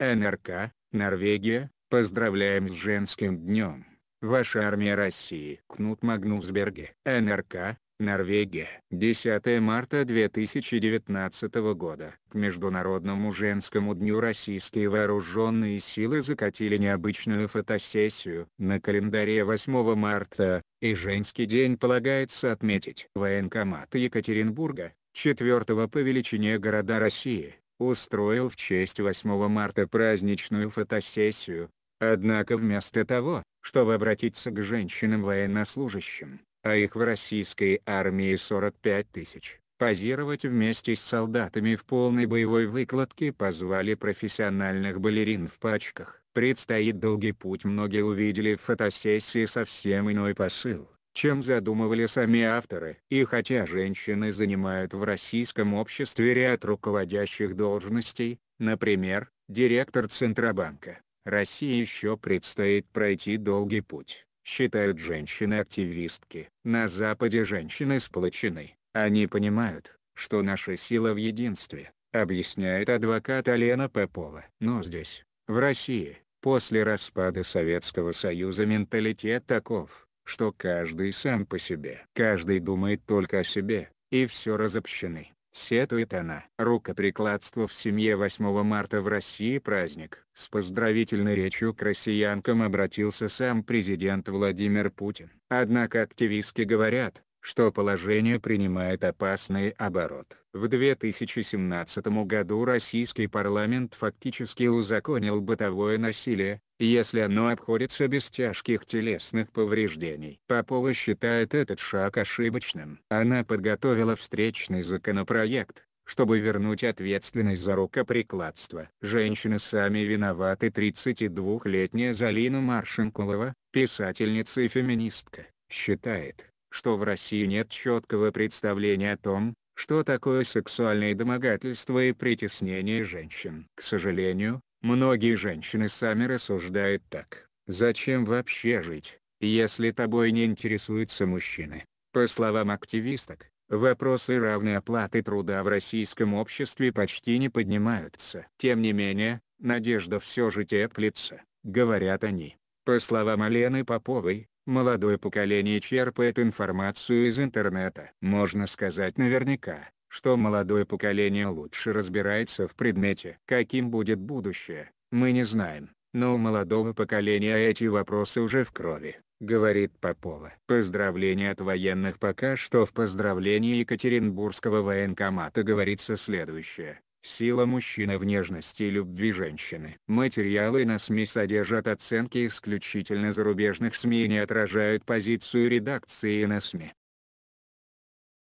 НРК, Норвегия, поздравляем с женским днем. Ваша армия России. Кнут Магнусберге. НРК, Норвегия. 10 марта 2019 года. К Международному женскому дню российские вооруженные силы закатили необычную фотосессию. На календаре 8 марта, и женский день полагается отметить. Военкомат Екатеринбурга, 4 по величине города России устроил в честь 8 марта праздничную фотосессию, однако вместо того, чтобы обратиться к женщинам-военнослужащим, а их в российской армии 45 тысяч, позировать вместе с солдатами в полной боевой выкладке позвали профессиональных балерин в пачках. Предстоит долгий путь многие увидели в фотосессии совсем иной посыл чем задумывали сами авторы. И хотя женщины занимают в российском обществе ряд руководящих должностей, например, директор Центробанка, России еще предстоит пройти долгий путь, считают женщины-активистки. На Западе женщины сплочены, они понимают, что наша сила в единстве, объясняет адвокат Алена Попова. Но здесь, в России, после распада Советского Союза менталитет таков, что каждый сам по себе. Каждый думает только о себе, и все разобщены. Сетует она. Рукоприкладство в семье 8 марта в России праздник. С поздравительной речью к россиянкам обратился сам президент Владимир Путин. Однако активистки говорят, что положение принимает опасный оборот. В 2017 году российский парламент фактически узаконил бытовое насилие, если оно обходится без тяжких телесных повреждений. Попова считает этот шаг ошибочным. Она подготовила встречный законопроект, чтобы вернуть ответственность за рукоприкладство. Женщины сами виноваты 32-летняя Залина Маршенкулова, писательница и феминистка, считает, что в России нет четкого представления о том, что такое сексуальное домогательство и притеснение женщин. К сожалению, Многие женщины сами рассуждают так. Зачем вообще жить, если тобой не интересуются мужчины? По словам активисток, вопросы равной оплаты труда в российском обществе почти не поднимаются. Тем не менее, надежда все же теплится, говорят они. По словам Алены Поповой, молодое поколение черпает информацию из интернета. Можно сказать наверняка, что молодое поколение лучше разбирается в предмете. Каким будет будущее, мы не знаем, но у молодого поколения эти вопросы уже в крови, говорит Попова. Поздравления от военных пока что в поздравлении Екатеринбургского военкомата говорится следующее. Сила мужчины в нежности и любви женщины. Материалы на СМИ содержат оценки исключительно зарубежных СМИ и не отражают позицию редакции на СМИ.